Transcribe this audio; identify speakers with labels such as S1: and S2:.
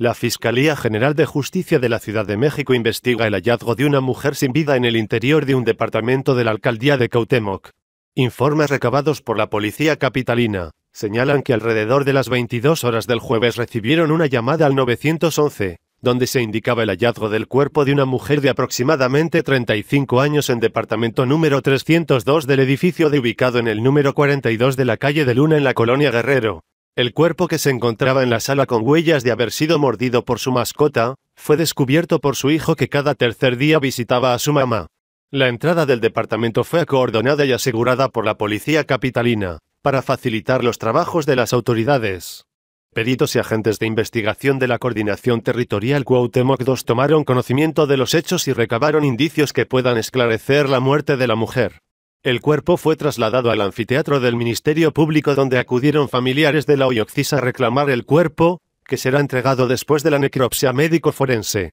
S1: La Fiscalía General de Justicia de la Ciudad de México investiga el hallazgo de una mujer sin vida en el interior de un departamento de la alcaldía de Cautemoc. Informes recabados por la policía capitalina señalan que alrededor de las 22 horas del jueves recibieron una llamada al 911, donde se indicaba el hallazgo del cuerpo de una mujer de aproximadamente 35 años en departamento número 302 del edificio de ubicado en el número 42 de la calle de Luna en la colonia Guerrero. El cuerpo que se encontraba en la sala con huellas de haber sido mordido por su mascota, fue descubierto por su hijo que cada tercer día visitaba a su mamá. La entrada del departamento fue acordonada y asegurada por la policía capitalina, para facilitar los trabajos de las autoridades. Peritos y agentes de investigación de la Coordinación Territorial Cuauhtémoc II tomaron conocimiento de los hechos y recabaron indicios que puedan esclarecer la muerte de la mujer. El cuerpo fue trasladado al anfiteatro del Ministerio Público donde acudieron familiares de la Oyoxis a reclamar el cuerpo, que será entregado después de la necropsia médico forense.